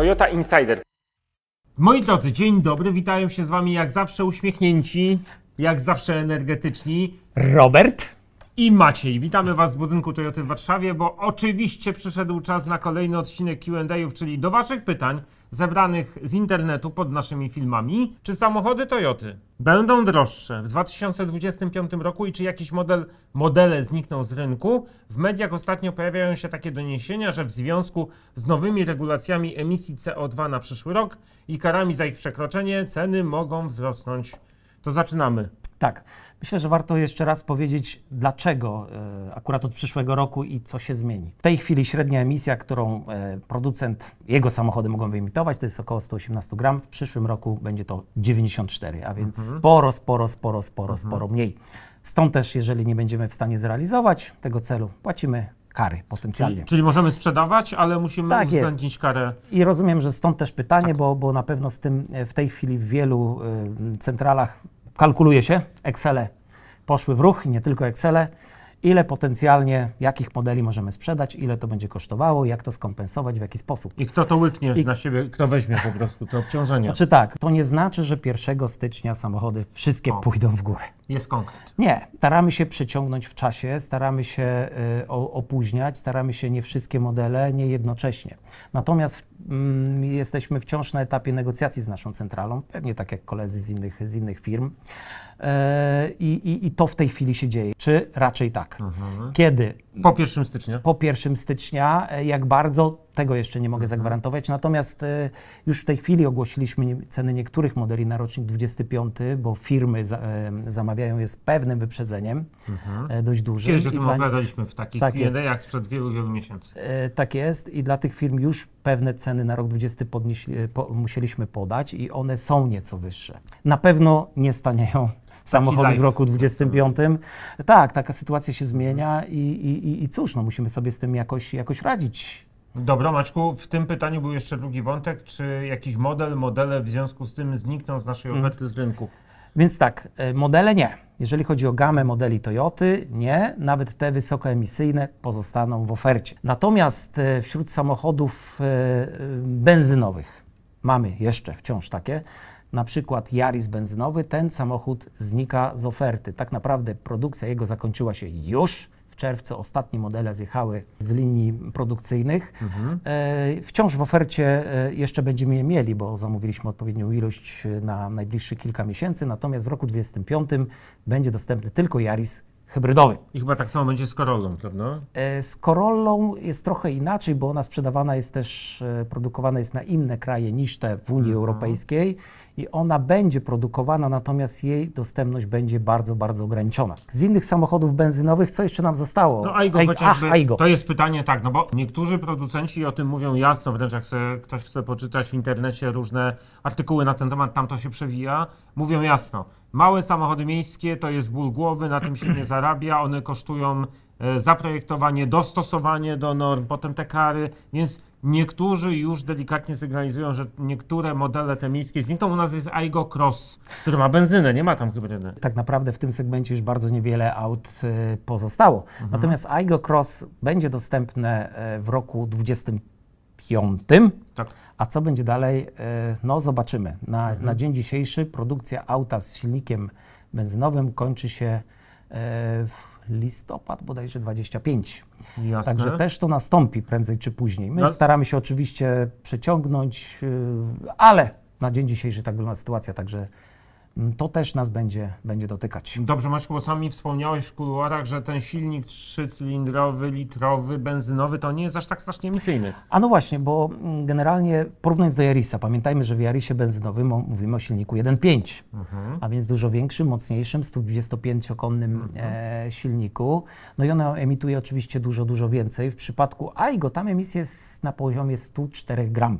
Toyota Insider. Moi drodzy, dzień dobry, witają się z wami jak zawsze uśmiechnięci, jak zawsze energetyczni Robert i Maciej. Witamy Was z budynku Toyoty w Warszawie, bo oczywiście przyszedł czas na kolejny odcinek Q&A, czyli do Waszych pytań zebranych z internetu pod naszymi filmami. Czy samochody Toyoty będą droższe w 2025 roku i czy jakiś model, modele znikną z rynku? W mediach ostatnio pojawiają się takie doniesienia, że w związku z nowymi regulacjami emisji CO2 na przyszły rok i karami za ich przekroczenie ceny mogą wzrosnąć. To zaczynamy. Tak. Myślę, że warto jeszcze raz powiedzieć, dlaczego e, akurat od przyszłego roku i co się zmieni. W tej chwili średnia emisja, którą e, producent, jego samochody mogą wyemitować, to jest około 118 gram. W przyszłym roku będzie to 94, a więc mhm. sporo, sporo, sporo, sporo, mhm. sporo mniej. Stąd też, jeżeli nie będziemy w stanie zrealizować tego celu, płacimy kary potencjalnie. Czyli, czyli, możemy sprzedawać, ale musimy tak uwzględnić jest. karę. I rozumiem, że stąd też pytanie, tak. bo, bo na pewno z tym e, w tej chwili w wielu y, centralach kalkuluje się, Excel poszły w ruch, nie tylko Excele, ile potencjalnie, jakich modeli możemy sprzedać, ile to będzie kosztowało, jak to skompensować, w jaki sposób. I kto to łyknie I... na siebie, kto weźmie po prostu te obciążenia. Znaczy tak, to nie znaczy, że 1 stycznia samochody wszystkie o. pójdą w górę. Jest konkret. Nie, staramy się przyciągnąć w czasie, staramy się y, opóźniać, staramy się nie wszystkie modele, nie jednocześnie. Natomiast Mm, jesteśmy wciąż na etapie negocjacji z naszą centralą, pewnie tak jak koledzy z innych, z innych firm. E, I, i, I, to w tej chwili się dzieje. Czy raczej tak? Mhm. Kiedy? Po 1 stycznia. Po 1 stycznia, e, jak bardzo, tego jeszcze nie mogę mhm. zagwarantować. Natomiast e, już w tej chwili ogłosiliśmy ceny niektórych modeli na rocznik 25, bo firmy zamawiają je z pewnym wyprzedzeniem, mhm. dość dużym. Kiedyś o tym opowiadaliśmy w takich tak sprzed wielu, wielu miesięcy. Tak jest i dla tych firm już pewne ceny na rok 20 podnieśli, e, po, musieliśmy podać i one są nieco wyższe. Na pewno nie stanieją samochody w roku 25. Tak, taka sytuacja się zmienia i, i, i cóż, no musimy sobie z tym jakoś, jakoś radzić. Dobra, Maczku, w tym pytaniu był jeszcze drugi wątek. Czy jakiś model, modele w związku z tym znikną z naszej mm. oferty z rynku? Więc tak, e, modele nie. Jeżeli chodzi o gamę modeli Toyoty, nie, nawet te wysokoemisyjne pozostaną w ofercie. Natomiast e, wśród samochodów e, benzynowych mamy jeszcze wciąż takie, na przykład Yaris benzynowy, ten samochód znika z oferty. Tak naprawdę produkcja jego zakończyła się już czerwcu ostatnie modele zjechały z linii produkcyjnych. Mhm. Wciąż w ofercie e, jeszcze będziemy je mieli, bo zamówiliśmy odpowiednią ilość e, na najbliższe kilka miesięcy, natomiast w roku 2025 będzie dostępny tylko Yaris hybrydowy. I chyba tak samo będzie z Corollą, prawda? Z Corollą jest trochę inaczej, bo ona sprzedawana jest też, produkowana jest na inne kraje niż te w Unii mhm. Europejskiej i ona będzie produkowana, natomiast jej dostępność będzie bardzo, bardzo ograniczona. Z innych samochodów benzynowych, co jeszcze nam zostało? No Aigo, Aigo chociażby. A, Aigo. To jest pytanie tak, no bo niektórzy producenci o tym mówią jasno, wręcz jak ktoś chce poczytać w internecie różne artykuły na ten temat, tam to się przewija, mówią jasno. Małe samochody miejskie to jest ból głowy, na tym się nie zarabia, one kosztują e, zaprojektowanie, dostosowanie do norm, potem te kary, więc Niektórzy już delikatnie sygnalizują, że niektóre modele te miejskie znikną. U nas jest Aigo Cross, który ma benzynę, nie ma tam hybrydy. Tak naprawdę w tym segmencie już bardzo niewiele aut e, pozostało. Mhm. Natomiast Aigo Cross będzie dostępne e, w roku 2025. Tak. A co będzie dalej, e, no zobaczymy. Na, mhm. na dzień dzisiejszy produkcja auta z silnikiem benzynowym kończy się w listopad bodajże 25. Jasne. Także też to nastąpi prędzej czy później. My no. staramy się oczywiście przeciągnąć, y, ale na dzień dzisiejszy tak wygląda sytuacja, także to też nas będzie, będzie dotykać. Dobrze, Maszku, bo sami wspomniałeś w kuluarach, że ten silnik trzycylindrowy, litrowy, benzynowy to nie jest aż tak strasznie emisyjny. A no właśnie, bo mm, generalnie porównując do Jarisa, pamiętajmy, że w Jarisie benzynowym mówimy o silniku 1.5, mhm. a więc dużo większym, mocniejszym, 125-konnym mhm. e, silniku. No i ono emituje oczywiście dużo, dużo więcej. W przypadku AIGO tam emisja jest na poziomie 104 gram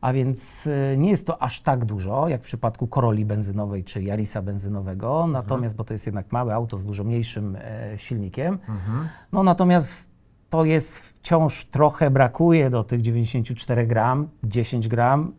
a więc y, nie jest to aż tak dużo, jak w przypadku Koroli benzynowej czy Jarisa benzynowego, mhm. natomiast, mhm. bo to jest jednak małe auto z dużo mniejszym e, silnikiem, mhm. no natomiast to jest wciąż trochę brakuje do tych 94 gram, 10 gram,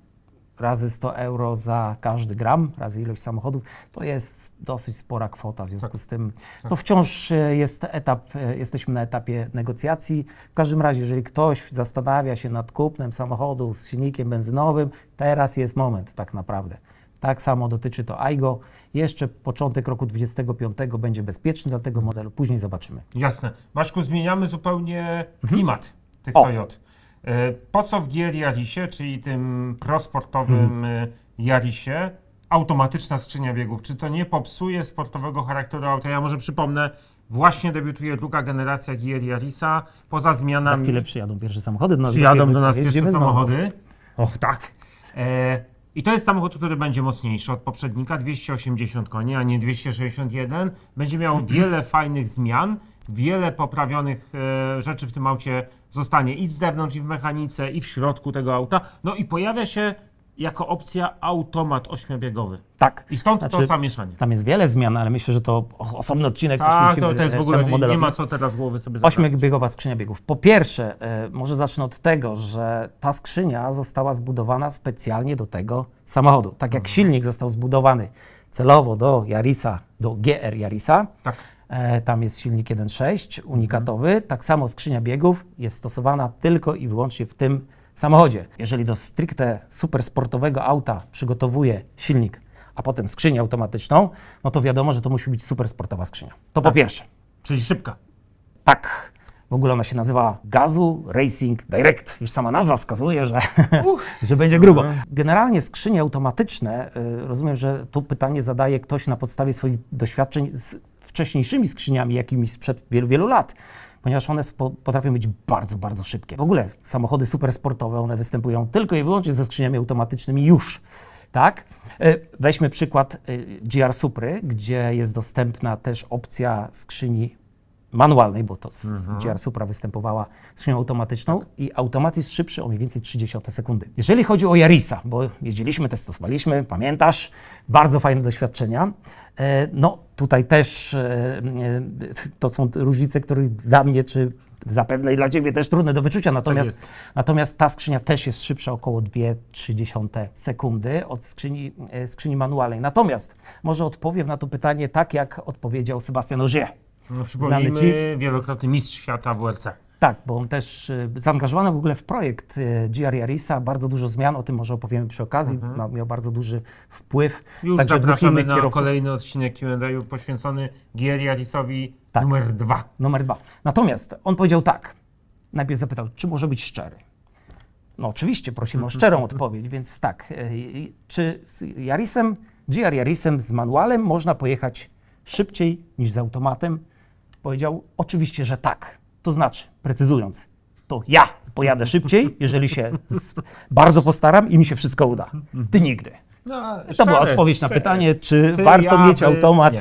razy 100 euro za każdy gram, razy ilość samochodów, to jest dosyć spora kwota. W związku tak. z tym tak. to wciąż e, jest etap, e, jesteśmy na etapie negocjacji. W każdym razie, jeżeli ktoś zastanawia się nad kupnem samochodu z silnikiem benzynowym, teraz jest moment tak naprawdę. Tak samo dotyczy to AIGO. Jeszcze początek roku 25 będzie bezpieczny dla tego modelu, później zobaczymy. Jasne. Maszku, zmieniamy zupełnie mhm. klimat mhm. tych o. Toyot. E, po co w gier Jarisie, czyli tym prosportowym hmm. E, Jarisie, automatyczna skrzynia biegów? Czy to nie popsuje sportowego charakteru auta? Ja może przypomnę, właśnie debiutuje druga generacja gier Jarisa, poza zmianami... Za chwilę przyjadą pierwsze samochody. No, przyjadą do nas pierwsze samochody. Och tak. E, i to jest samochód, który będzie mocniejszy od poprzednika, 280 koni, a nie 261. Będzie miał mhm. wiele fajnych zmian, wiele poprawionych e, rzeczy w tym aucie zostanie i z zewnątrz, i w mechanice, i w środku tego auta. No i pojawia się jako opcja automat ośmiobiegowy. Tak. I stąd znaczy, to zamieszanie. Tam jest wiele zmian, ale myślę, że to osobny odcinek. Ta, to, to jest w e, ogóle nie ma co teraz głowy sobie zabrać. Ośmiobiegowa skrzynia biegów. Po pierwsze, e, może zacznę od tego, że ta skrzynia została zbudowana specjalnie do tego samochodu. Tak jak mhm. silnik został zbudowany celowo do Jarisa, do GR Jarisa. Tak. E, tam jest silnik 1.6 unikatowy. Mhm. Tak samo skrzynia biegów jest stosowana tylko i wyłącznie w tym samochodzie. Jeżeli do stricte supersportowego auta przygotowuje silnik, a potem skrzynię automatyczną, no to wiadomo, że to musi być supersportowa skrzynia. To tak. po pierwsze. Czyli szybka. Tak. W ogóle ona się nazywa Gazu Racing Direct. Już sama nazwa wskazuje, że, że będzie grubo. Mhm. Generalnie skrzynie automatyczne, y, rozumiem, że tu pytanie zadaje ktoś na podstawie swoich doświadczeń z wcześniejszymi skrzyniami, jakimiś sprzed wielu, wielu lat ponieważ one potrafią być bardzo, bardzo szybkie. W ogóle samochody supersportowe, one występują tylko i wyłącznie ze skrzyniami automatycznymi już. Tak? E, weźmy przykład e, GR Supry, gdzie jest dostępna też opcja skrzyni manualnej, bo to z mhm. GR Supra występowała skrzynią automatyczną i automat jest szybszy o mniej więcej 30 sekundy. Jeżeli chodzi o Jarisa, bo jeździliśmy, testowaliśmy, pamiętasz, bardzo fajne doświadczenia. E, no tutaj też e, e, to są różnice, które dla mnie czy zapewne i dla ciebie też trudne do wyczucia, natomiast, tak natomiast ta skrzynia też jest szybsza około 2,3 sekundy od skrzyni, e, skrzyni manualnej. Natomiast może odpowiem na to pytanie tak, jak odpowiedział Sebastian Ogier. No, przypomnijmy, ci. wielokrotny mistrz świata WRC. Tak, bo on też e, zaangażowany w ogóle w projekt y, e, GR Yarisa, bardzo dużo zmian, o tym może opowiemy przy okazji, mhm. miał bardzo duży wpływ. Już Także zapraszamy na kierowców. kolejny odcinek Q&A poświęcony GR Yarisowi tak. numer dwa. Numer dwa. Natomiast on powiedział tak, najpierw zapytał, czy może być szczery? No oczywiście, prosimy o szczerą odpowiedź, więc tak, e, czy z Yarisem, GR Yarisem z manualem można pojechać szybciej niż z automatem? Powiedział oczywiście, że tak. To znaczy, precyzując, to ja pojadę szybciej, jeżeli się bardzo postaram i mi się wszystko uda. Ty nigdy. No, to była odpowiedź na szczery. pytanie, czy Ty, warto ja, mieć automat nie.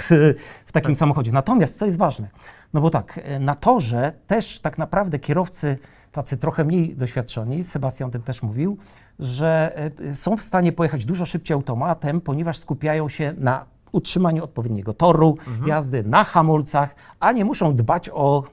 w takim tak. samochodzie. Natomiast, co jest ważne, no bo tak, e, na torze też tak naprawdę kierowcy tacy trochę mniej doświadczeni, Sebastian o tym też mówił, że e, są w stanie pojechać dużo szybciej automatem, ponieważ skupiają się na utrzymaniu odpowiedniego toru, mhm. jazdy na hamulcach, a nie muszą dbać o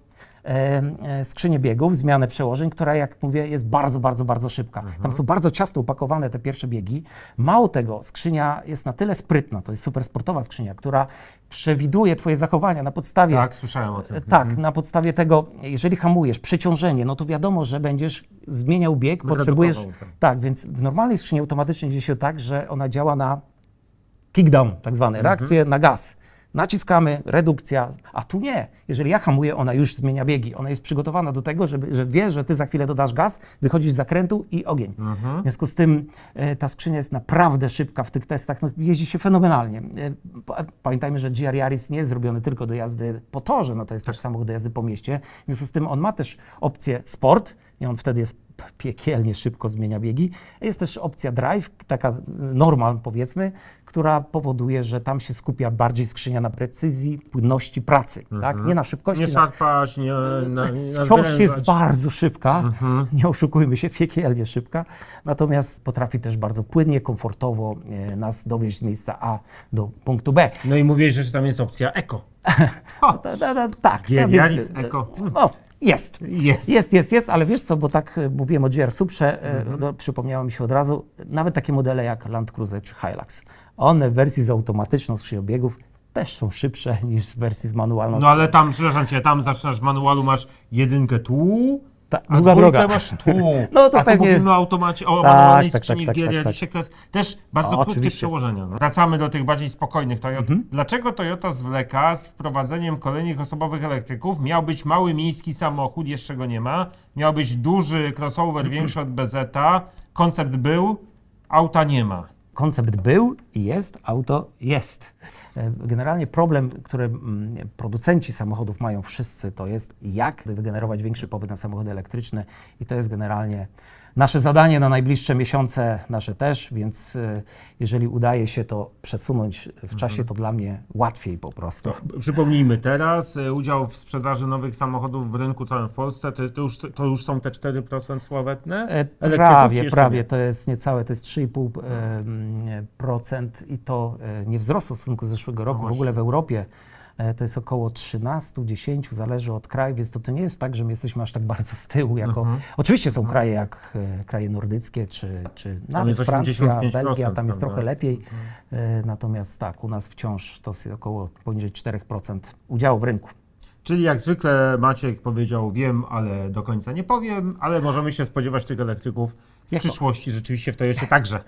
e, e, skrzynię biegów, zmianę przełożeń, która, jak mówię, jest bardzo, bardzo, bardzo szybka. Mhm. Tam są bardzo ciasno upakowane te pierwsze biegi. Mało tego, skrzynia jest na tyle sprytna, to jest supersportowa skrzynia, która przewiduje twoje zachowania na podstawie... Tak, słyszałem o tym. E, tak, mhm. na podstawie tego, jeżeli hamujesz, przyciążenie, no to wiadomo, że będziesz zmieniał bieg, potrzebujesz... Tak, więc w normalnej skrzyni automatycznej dzieje się tak, że ona działa na kickdown, tak zwany, reakcję mhm. na gaz. Naciskamy, redukcja, a tu nie. Jeżeli ja hamuję, ona już zmienia biegi. Ona jest przygotowana do tego, żeby, że wie, że ty za chwilę dodasz gaz, wychodzisz z zakrętu i ogień. Mhm. W związku z tym e, ta skrzynia jest naprawdę szybka w tych testach. No, jeździ się fenomenalnie. E, pamiętajmy, że GR Yaris nie jest zrobiony tylko do jazdy po torze, no to jest tak. też samochód do jazdy po mieście. W związku z tym on ma też opcję sport i on wtedy jest piekielnie szybko zmienia biegi. Jest też opcja drive, taka normal powiedzmy, która powoduje, że tam się skupia bardziej skrzynia na precyzji, płynności pracy, mm -hmm. tak? Mhm. Nie na szybkości. Nie szarpać, nie... Na, wciąż jest bardzo szybka, mm -hmm. nie oszukujmy się, piekielnie szybka, natomiast potrafi też bardzo płynnie, komfortowo e, nas dowieźć z miejsca A do punktu B. No i mówisz, że tam jest opcja eko. tak, tam jest, eko. No, jest. Jest. Jest, jest, jest, ale wiesz co, bo tak e, mówiłem o GR Suprze, e, mm -hmm. przypomniało mi się od razu, nawet takie modele jak Land Cruiser czy Hilux, one w wersji z automatyczną skrzynią też są szybsze niż w wersji z manualną. No ale tam, przepraszam cię, tam zaczynasz w manualu, masz jedynkę tu, ta, no a droga. masz tłum. No to a pewnie... o automacie, o tak, manualnej tak, tak skrzyni tak, tak, gier, tak, tak, też bardzo o, krótkie przełożenia. No. Wracamy do tych bardziej spokojnych Toyota. Mhm. Dlaczego Toyota zwleka z wprowadzeniem kolejnych osobowych elektryków? Miał być mały miejski samochód, jeszcze go nie ma. Miał być duży crossover, mhm. większy od BZ-a. Koncept był, auta nie ma koncept był i jest, auto jest. E, generalnie problem, który mm, producenci samochodów mają wszyscy, to jest jak wygenerować większy popyt na samochody elektryczne i to jest generalnie nasze zadanie na najbliższe miesiące, nasze też, więc e, jeżeli udaje się to przesunąć w mhm. czasie, to dla mnie łatwiej po prostu. To, przypomnijmy teraz, e, udział w sprzedaży nowych samochodów w rynku całym w Polsce, to, to, już, to już są te 4% sławetne? E, prawie, prawie, nie? to jest niecałe, to jest 3,5% mhm. i to nie wzrosło w stosunku do zeszłego roku, no w ogóle w Europie. E, to jest około 13-10, zależy od kraju, więc to, to nie jest tak, że my jesteśmy aż tak bardzo z tyłu. Jako... Mhm. Oczywiście są mhm. kraje jak e, kraje nordyckie, czy, czy nawet Francja, Belgia, tam jest trochę tak. lepiej. Mhm. E, natomiast tak, u nas wciąż to jest około poniżej 4% udziału w rynku. Czyli jak zwykle Maciek powiedział, wiem, ale do końca nie powiem, ale możemy się spodziewać tych elektryków w jako... przyszłości rzeczywiście w Toyocie także.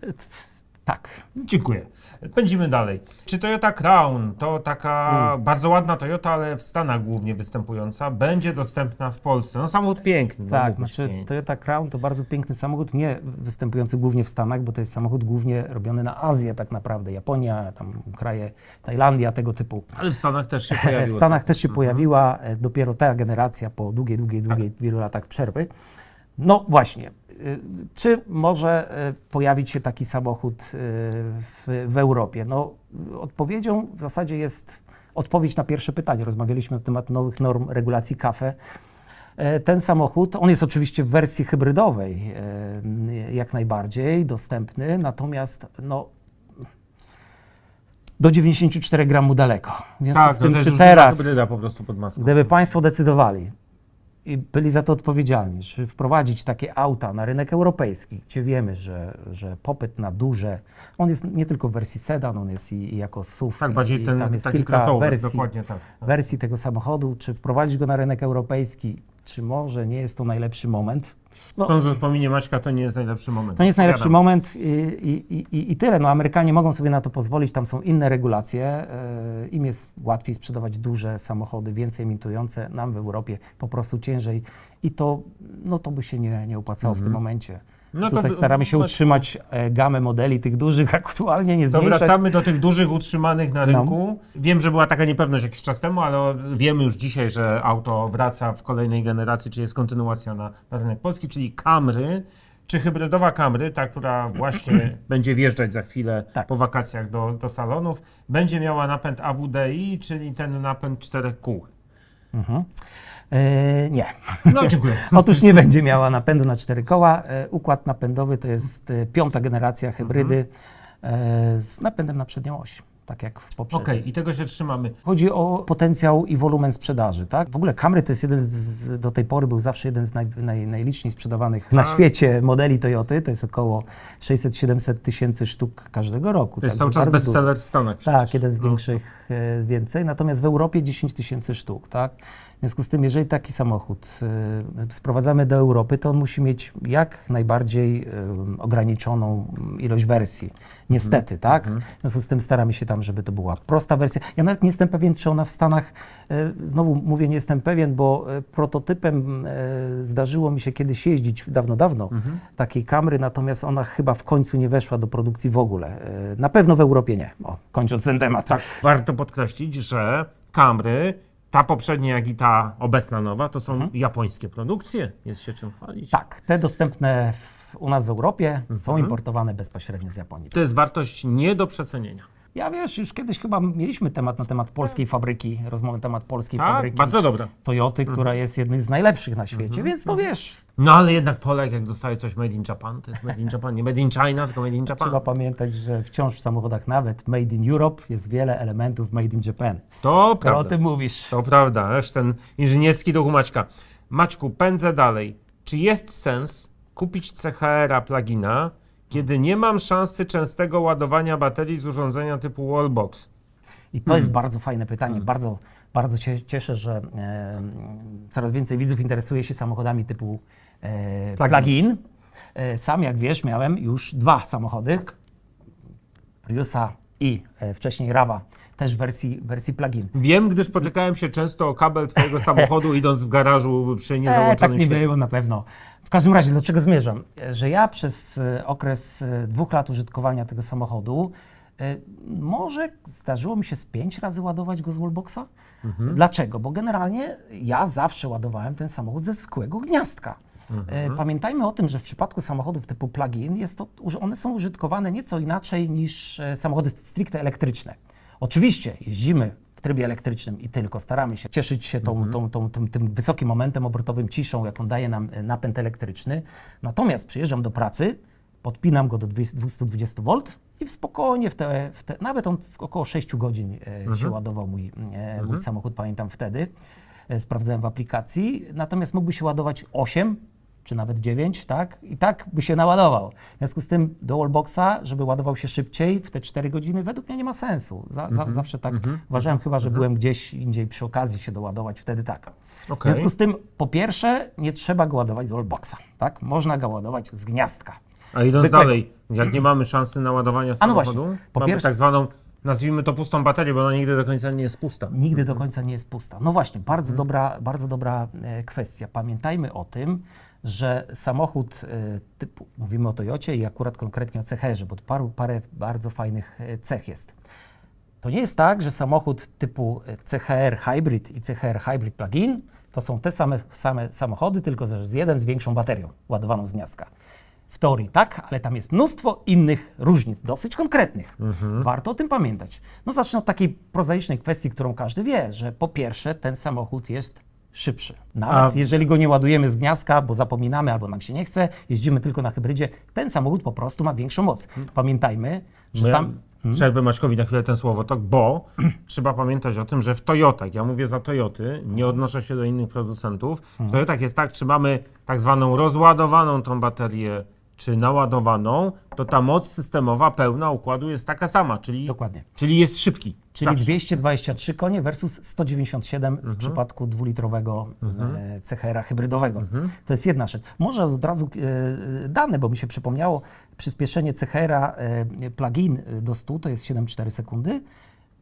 Tak. Dziękuję. Pędzimy dalej. Czy Toyota Crown to taka mm. bardzo ładna Toyota, ale w Stanach głównie występująca, będzie dostępna w Polsce? No samochód tak, piękny. Tak, znaczy piękny. Toyota Crown to bardzo piękny samochód, nie występujący głównie w Stanach, bo to jest samochód głównie robiony na Azję tak naprawdę, Japonia, tam kraje, Tajlandia, tego typu. Ale w Stanach też się pojawiła. w Stanach tak. też się mhm. pojawiła e, dopiero ta generacja po długiej, długiej, długiej, tak. wielu latach przerwy. No właśnie, Y, czy może y, pojawić się taki samochód y, w, w, Europie? No, odpowiedzią w zasadzie jest odpowiedź na pierwsze pytanie. Rozmawialiśmy na temat nowych norm regulacji kafe. E, ten samochód, on jest oczywiście w wersji hybrydowej e, jak najbardziej dostępny, natomiast no, do 94 gramu daleko. Więc związku tak, no czy teraz, po prostu pod maską. gdyby Państwo decydowali, byli za to odpowiedzialni. Czy wprowadzić takie auta na rynek europejski, gdzie wiemy, że, że popyt na duże, on jest nie tylko w wersji sedan, on jest i, i jako SUV, tak, bardziej i, ten, tam jest kilka wersji, tak. wersji tego samochodu, czy wprowadzić go na rynek europejski czy może nie jest to najlepszy moment. No, Sądząc po minie Maćka, to nie jest najlepszy moment. To nie jest najlepszy moment i, i, i, i, tyle. No, Amerykanie mogą sobie na to pozwolić, tam są inne regulacje. Yy, Im jest łatwiej sprzedawać duże samochody, więcej emitujące. Nam w Europie po prostu ciężej i to, no, to by się nie, nie opłacało mhm. w tym mhm. momencie. No Tutaj staramy się no- utrzymać e, gamę modeli tych dużych, aktualnie nie zmniejszać. wracamy do tych dużych utrzymanych na no. rynku. No. Wiem, że była taka niepewność jakiś czas temu, ale wiemy już dzisiaj, że auto wraca w kolejnej generacji, czy jest kontynuacja na, na rynek polski, czyli Camry, czy hybrydowa Camry, ta, która właśnie będzie wjeżdżać za chwilę tak. po wakacjach do, do salonów, będzie miała napęd AWDI, czyli ten napęd czterech kół. Mhm. E, nie. No, dziękuję. Otóż nie będzie miała napędu na cztery koła. E, układ napędowy to jest e, piąta generacja hybrydy mhm. z napędem na przednią oś tak jak w poprzednim. Okej, okay, i tego się trzymamy. Chodzi o potencjał i wolumen sprzedaży, tak? W ogóle Camry to jest jeden z, do tej pory był zawsze jeden z naj, naj, najliczniej sprzedawanych tak. na świecie modeli Toyoty, to jest około 600-700 tysięcy sztuk każdego roku. To jest tak, cały czas bestseller w Stanach. Tak, jeden z no. większych, no. więcej, natomiast w Europie 10 tysięcy sztuk, tak? W związku z tym, jeżeli taki samochód y, sprowadzamy do Europy, to on musi mieć jak najbardziej y, ograniczoną ilość wersji. Niestety, mm. tak? Mhm. W związku z tym staramy się tam, żeby to była prosta wersja. Ja nawet nie jestem pewien, czy ona w Stanach, y, znowu mówię, nie jestem pewien, bo prototypem zdarzyło mi się kiedyś jeździć dawno, dawno mm -hmm. takiej kamry, natomiast ona chyba w końcu nie weszła do produkcji w ogóle. Na pewno w Europie nie. O, kończąc ten temat. Tak, warto podkreślić, że kamry ta poprzednia, jak i ta obecna nowa, to są mhm. japońskie produkcje. Jest się czym chwalić. Tak, te dostępne w, u nas w Europie mhm. są importowane bezpośrednio z Japonii. To jest wartość nie do przecenienia. Ja wiesz, już kiedyś chyba mieliśmy temat na temat polskiej tak. fabryki, rozmowę na temat polskiej tak, fabryki. bardzo dobra. Toyoty, która mhm. jest jednym z najlepszych na świecie, mhm. więc to mhm. wiesz. No ale jednak Polak, jak dostaje coś made in Japan, to jest made in Japan, nie made in China, tylko made in Japan. Trzeba pamiętać, że wciąż w samochodach nawet made in Europe jest wiele elementów made in Japan. To Skoro prawda. o tym mówisz. To prawda, aż ten inżynierski do Maćka. Maćku, pędzę dalej. Czy jest sens kupić CHR-a plugina, kiedy nie mam szansy częstego ładowania baterii z urządzenia typu wallbox? I to hmm. jest bardzo fajne pytanie. Hmm. Bardzo, bardzo się cieszę, że e, coraz więcej widzów interesuje się samochodami typu e, plug-in. E, sam, jak wiesz, miałem już dwa samochody. Tak. Priusa i e, wcześniej Rawa też w wersji, wersji in Wiem, gdyż potykałem się często o kabel twojego samochodu idąc w garażu przy niezałączonym e, Tak nie było na pewno każdym razie, do czego zmierzam? Że ja przez e, okres e, dwóch lat użytkowania tego samochodu e, może zdarzyło mi się z pięć razy ładować go z wallboxa. Mhm. Dlaczego? Bo generalnie ja zawsze ładowałem ten samochód ze zwykłego gniazdka. Mhm. Pamiętajmy o tym, że w przypadku samochodów typu plug-in jest to, one są użytkowane nieco inaczej niż samochody stricte elektryczne. Oczywiście jeździmy trybie elektrycznym i tylko. Staramy się cieszyć się tą, mhm. tą, tą, tym, tym wysokim momentem obrotowym, ciszą, jaką daje nam e, napęd elektryczny. Natomiast przyjeżdżam do pracy, podpinam go do 220 V i w spokojnie, w te, w te, nawet on w około 6 godzin e, mhm. się ładował mój, e, mój mhm. samochód, pamiętam wtedy. Sprawdzałem w aplikacji, natomiast mógłby się ładować 8 czy nawet 9, tak? I tak by się naładował. W związku z tym do wallboxa, żeby ładował się szybciej w te 4 godziny, według mnie nie ma sensu. Za, mm -hmm. zawsze tak mm -hmm. uważałem, chyba że mm -hmm. byłem gdzieś indziej przy okazji się doładować, wtedy tak. Okay. W związku z tym, po pierwsze, nie trzeba go ładować z wallboxa, tak? Można go ładować z gniazdka. A idąc Zwykle... dalej, jak nie mamy szansy na ładowanie samochodu, no właśnie, po mamy pierwsze... tak zwaną nazwijmy to pustą baterię, bo ona nigdy do końca nie jest pusta. Nigdy do mhm. końca nie jest pusta. No właśnie, bardzo, mhm. dobra, bardzo dobra e, kwestia. Pamiętajmy o tym, że samochód e, typu, mówimy o Toyocie i akurat konkretnie o cecherze, bo paru, parę bardzo fajnych e, cech jest. To nie jest tak, że samochód typu e, CHR Hybrid i CHR Hybrid Plug-in to są te same, same samochody, tylko z jeden z większą baterią ładowaną z gniazdka. W teorii tak, ale tam jest mnóstwo innych różnic, dosyć konkretnych. Mhm. Warto o tym pamiętać. No zacznę od takiej prozaicznej kwestii, którą każdy wie, że po pierwsze ten samochód jest szybszy. Nawet A... jeżeli go nie ładujemy z gniazda, bo zapominamy albo nam się nie chce, jeździmy tylko na hybrydzie, ten samochód po prostu ma większą moc. Pamiętajmy, że My... tam Hmm. Przerwę Maćkowi na chwilę ten słowotok, bo trzeba pamiętać o tym, że w Toyotach, ja mówię za Toyoty, nie odnoszę się do innych producentów, w hmm. Toyotach jest tak, czy mamy tak zwaną rozładowaną tą baterię czy naładowaną, to ta moc systemowa pełna układu jest taka sama, czyli, Dokładnie. czyli jest szybki. Czyli zawsze. 223 konie versus 197 mhm. w przypadku dwulitrowego mhm. E, chr hybrydowego. Mhm. To jest jedna rzecz. Może od razu e, dane, bo mi się przypomniało, przyspieszenie chr e, plug-in do 100 to jest 7,4 sekundy,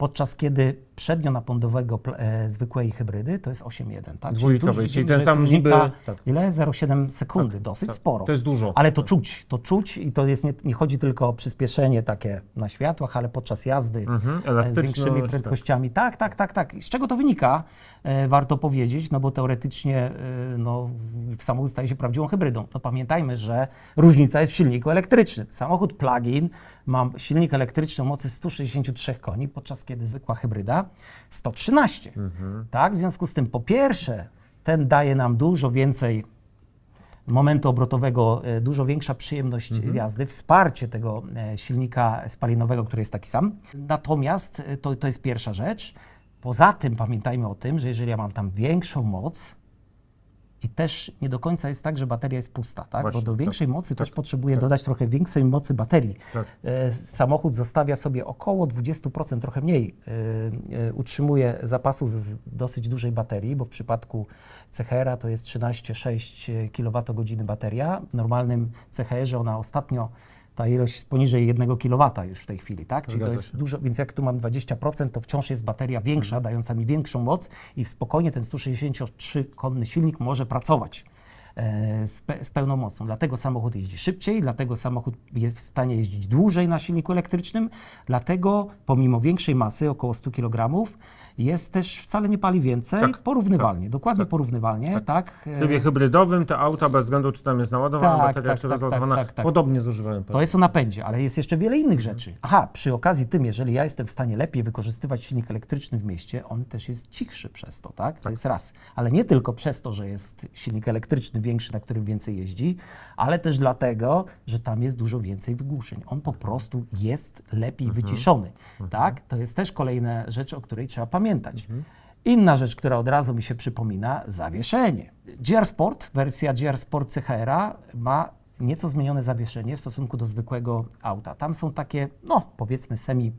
podczas kiedy przednio-napędowego e, zwykłej hybrydy to jest 8,1, tak? Dwójkowej, czyli, czyli ten sam niby... Tak. Ile? 0,7 sekundy, tak, dosyć tak. sporo. To jest dużo. Ale to tak. czuć, to czuć i to jest, nie, nie chodzi tylko o przyspieszenie takie na światłach, ale podczas jazdy mhm, e, z większymi tak. prędkościami. Tak. tak, tak, tak, tak. Z czego to wynika? E, warto powiedzieć, no bo teoretycznie e, no, samochód staje się prawdziwą hybrydą. No pamiętajmy, że różnica jest w silniku elektrycznym. Samochód plug-in ma silnik elektryczny o mocy 163 koni, podczas kiedy zwykła hybryda, 113. Mhm. Tak? W związku z tym, po pierwsze, ten daje nam dużo więcej momentu obrotowego, e, dużo większa przyjemność mhm. jazdy, wsparcie tego e, silnika spalinowego, który jest taki sam. Natomiast e, to, to jest pierwsza rzecz. Poza tym pamiętajmy o tym, że jeżeli ja mam tam większą moc, i też nie do końca jest tak, że bateria jest pusta, tak? Właśnie, bo do tak. większej tak, mocy tak, też potrzebuje tak. dodać trochę większej mocy baterii. Tak. E, samochód zostawia sobie około 20%, trochę mniej, e, e, utrzymuje zapasu z dosyć dużej baterii, bo w przypadku CHR-a to jest 13,6 kWh bateria. W normalnym CHR-ze ona ostatnio ta ilość jest poniżej 1 kW już w tej chwili, tak? Czyli Zgadza to jest się. dużo, więc jak tu mam 20%, to wciąż jest bateria większa, mhm. dająca mi większą moc i spokojnie ten 163-konny silnik może pracować. E, z, pe z pełną mocą. Dlatego samochód jeździ szybciej, dlatego samochód jest w stanie jeździć dłużej na silniku elektrycznym, dlatego pomimo większej masy, około 100 kg, jest też wcale nie pali więcej, tak, porównywalnie, tak, dokładnie tak, porównywalnie. Tak. tak w trybie e, hybrydowym te auta bez względu, czy tam jest naładowana tak, bateria, tak, czy tak, rozładowana, podobnie zużywają To jest o napędzie, ale jest jeszcze wiele innych mhm. rzeczy. Aha, przy okazji tym, jeżeli ja jestem w stanie lepiej wykorzystywać silnik elektryczny w mieście, on też jest cichszy przez to, tak? To jest raz. Ale nie tylko przez to, że jest silnik elektryczny w większy, na którym więcej jeździ, ale też dlatego, że tam jest dużo więcej wygłuszeń. On po prostu jest lepiej mhm. wyciszony. Mhm. Tak? To jest też kolejna rzecz, o której trzeba pamiętać. Mhm. Inna rzecz, która od razu mi się przypomina, zawieszenie. GR Sport, wersja GR Sport CHR ma nieco zmienione zawieszenie w stosunku do zwykłego auta. Tam są takie, no powiedzmy, semi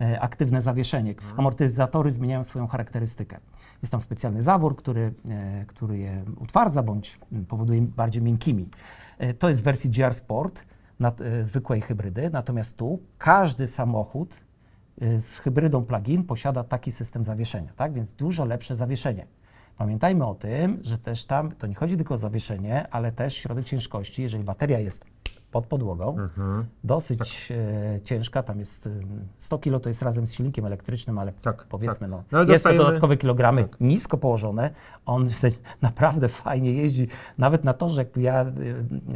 E, aktywne zawieszenie. Mhm. Amortyzatory zmieniają swoją charakterystykę. Jest tam specjalny zawór, który, e, który je utwardza bądź powoduje bardziej miękkimi. E, to jest w wersji GR Sport, nad, zwykłej hybrydy, natomiast tu każdy samochód z hybrydą plug-in posiada taki system zawieszenia, tak? więc dużo lepsze zawieszenie. Pamiętajmy o tym, że też tam to nie chodzi tylko o zawieszenie, ale też środek ciężkości. Jeżeli bateria jest pod podłogą, mhm. dosyć tak. E, ciężka, tam jest 100 e, kg to jest razem z silnikiem elektrycznym, ale tak, powiedzmy, tak. No, no, jest dostajemy... to dodatkowe kilogramy tak. nisko położone, on naprawdę fajnie jeździ, nawet na torze, jak ja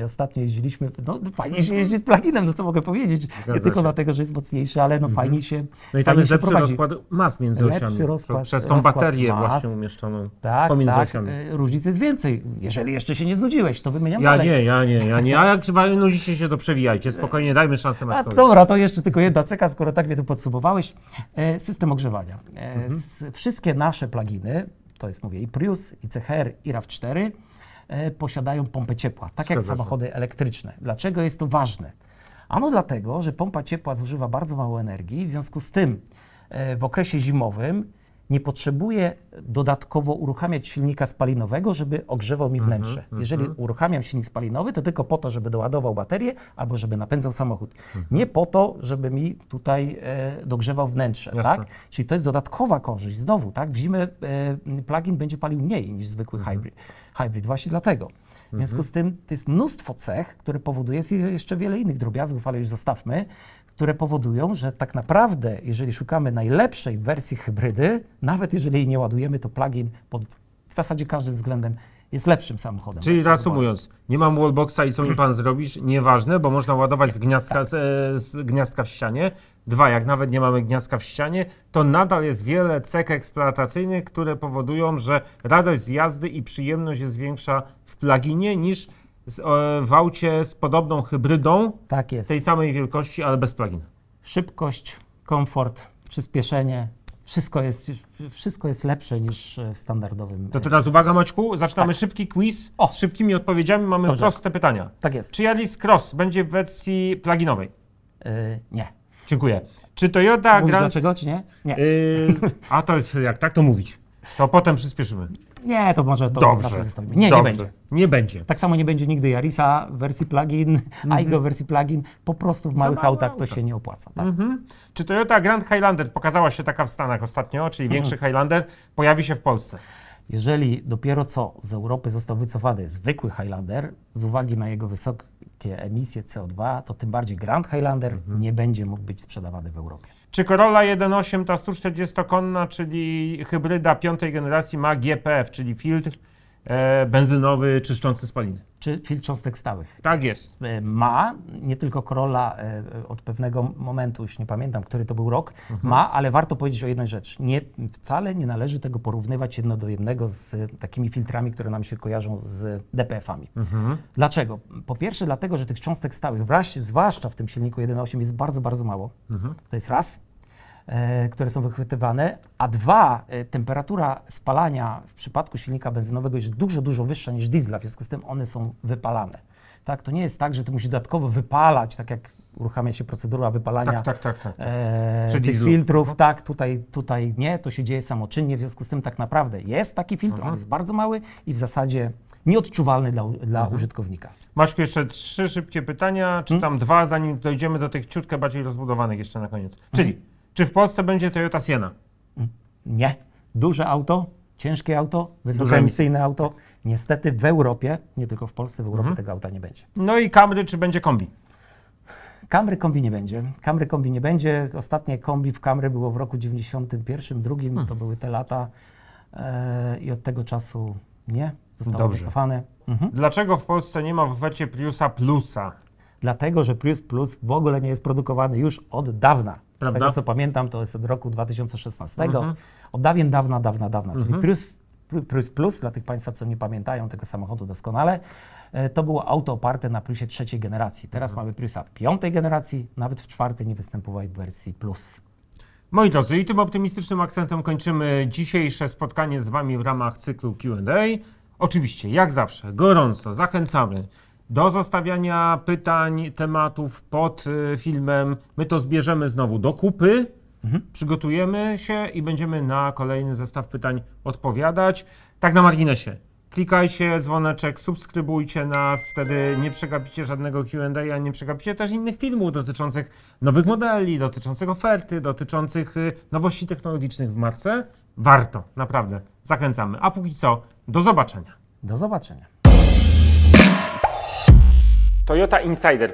e, ostatnio jeździliśmy, no fajnie się jeździ z pluginem, no co mogę powiedzieć, Zgadza nie tylko się. dlatego, że jest mocniejszy, ale no mhm. fajnie się No i tam jest lepszy prowadzi. rozkład mas między lepszy rozkład, przez tą baterię mas. właśnie umieszczoną tak, pomiędzy tak. osiami. Różnic jest więcej, jeżeli jeszcze się nie znudziłeś, to wymieniam ja dalej. Ja nie, ja nie, ja nie, a jak się oczywiście się to przewijajcie, spokojnie, dajmy szansę na Maćkowi. dobra, to jeszcze tylko jedna ceka, skoro tak mnie tu podsumowałeś. E, system ogrzewania. E, mhm. wszystkie nasze pluginy, to jest mówię i Prius, i CHR, i RAV4, e, posiadają pompę ciepła, tak jak samochody elektryczne. Dlaczego jest to ważne? Ano dlatego, że pompa ciepła zużywa bardzo mało energii, w związku z tym w okresie zimowym nie potrzebuję dodatkowo uruchamiać silnika spalinowego, żeby ogrzewał mi mhm, wnętrze. Mm -hmm, Jeżeli uruchamiam silnik spalinowy, to tylko po to, żeby doładował baterię albo żeby napędzał samochód. Mm -hmm. Nie po to, żeby mi tutaj e, dogrzewał wnętrze, tak? Czyli to jest dodatkowa korzyść. Znowu, tak? W zimę e, plugin będzie palił mniej niż zwykły hybrid. Mhm. Hybrid właśnie dlatego. W związku mhm. z tym to jest mnóstwo cech, które powoduje jeszcze wiele innych drobiazgów, ale już zostawmy, które powodują, że tak naprawdę, jeżeli szukamy najlepszej wersji hybrydy, nawet jeżeli jej nie ładujemy, to plugin pod w zasadzie każdym względem jest lepszym samochodem. Czyli reasumując, nie mam wallboxa i co mi pan zrobisz, nieważne, bo można ładować z gniazdka, z, z gniazdka w ścianie. Dwa, jak nawet nie mamy gniazdka w ścianie, to nadal jest wiele cech eksploatacyjnych, które powodują, że radość z jazdy i przyjemność jest większa w pluginie niż z, e, w aucie z podobną hybrydą. Tak jest. Tej samej wielkości, ale bez plugin. Szybkość, komfort, przyspieszenie, wszystko jest, wszystko jest lepsze niż w standardowym. To e teraz uwaga Maćku, zaczynamy tak. szybki quiz. O. Z szybkimi odpowiedziami mamy Dobrze. proste pytania. Tak jest. Czy Yaris Cross będzie w wersji pluginowej? Yy, nie. Dziękuję. Czy Toyota Mówisz Grand... dlaczego, czy nie? Nie. Yy, a to jest, jak tak to mówić. To potem przyspieszymy. Nie, to może to Dobrze. Nie, nie Dobrze. będzie. Nie będzie. Tak samo nie będzie nigdy Jarisa w wersji plug-in, mm Aigo wersji plug-in. Po prostu w małych autach auta. to się nie opłaca. Tak? mm Czy Toyota Grand Highlander, pokazała się taka w Stanach ostatnio, czyli mhm. większy Highlander, pojawi się w Polsce? Jeżeli dopiero co z Europy został wycofany zwykły Highlander, z uwagi na jego wysokie emisje CO2, to tym bardziej Grand Highlander mhm. nie będzie mógł być sprzedawany w Europie. Czy Corolla 1.8, ta 140-konna, czyli hybryda piątej generacji, ma GPF, czyli filtr e, benzynowy czyszczący spaliny. Czy filtr cząstek stałych. Tak jest. E, ma, nie tylko Corolla e, od pewnego momentu, już nie pamiętam, który to był rok, mhm. ma, ale warto powiedzieć o jednej rzeczy. Nie, wcale nie należy tego porównywać jedno do jednego z takimi filtrami, które nam się kojarzą z DPF-ami. Mhm. Dlaczego? Po pierwsze dlatego, że tych cząstek stałych, zwłaszcza w tym silniku 1.8 jest bardzo, bardzo mało. Mhm. To jest raz. E, które są wychwytywane, a dwa, e, temperatura spalania w przypadku silnika benzynowego jest dużo, dużo wyższa niż diesla, w związku z tym one są wypalane. Tak, to nie jest tak, że ty musisz dodatkowo wypalać, tak jak uruchamia się procedura wypalania tak, tak, tak, tak, tak. E, tych filtrów. No. Tak, tutaj, tutaj nie, to się dzieje samoczynnie, w związku z tym tak naprawdę jest taki filtr, mhm. on jest bardzo mały i w zasadzie nieodczuwalny dla, dla mhm. użytkownika. Masz jeszcze trzy szybkie pytania, czy hmm? tam hmm? dwa, zanim dojdziemy do tych ciutkę bardziej rozbudowanych jeszcze na koniec. Czyli... Mhm. Czy w Polsce będzie Toyota Siena? Nie. Duże auto, ciężkie auto, wysokoemisyjne Duże. auto. Niestety w Europie, nie tylko w Polsce, w Europie mhm. tego auta nie będzie. No i Camry, czy będzie kombi? Camry kombi nie będzie. Camry kombi nie będzie. Ostatnie kombi w Camry było w roku 91, drugim, hmm. to były te lata e, i od tego czasu nie, zostało Dobrze. wycofane. Mhm. Dlaczego w Polsce nie ma w wecie Priusa Plusa? Dlatego, że Prius Plus w ogóle nie jest produkowany już od dawna. Prawda? tego co pamiętam, to jest od roku 2016. Mhm. Od dawien dawna, dawna, dawna. Mhm. Czyli plus, plus, plus dla tych Państwa, co nie pamiętają tego samochodu doskonale, e, to było auto oparte na plusie trzeciej generacji. Teraz mhm. mamy plusa piątej generacji, nawet w czwartej nie występował w wersji plus. Moi drodzy, i tym optymistycznym akcentem kończymy dzisiejsze spotkanie z Wami w ramach cyklu QA. Oczywiście, jak zawsze, gorąco zachęcamy do zostawiania pytań, tematów pod y, filmem. My to zbierzemy znowu do kupy, mhm. przygotujemy się i będziemy na kolejny zestaw pytań odpowiadać. Tak na marginesie. Klikajcie dzwoneczek, subskrybujcie nas, wtedy nie przegapicie żadnego QA, nie przegapicie też innych filmów dotyczących nowych modeli, dotyczących oferty, dotyczących y, nowości technologicznych w marce. Warto, naprawdę. Zachęcamy. A póki co, do zobaczenia. Do zobaczenia. Toyota Insider.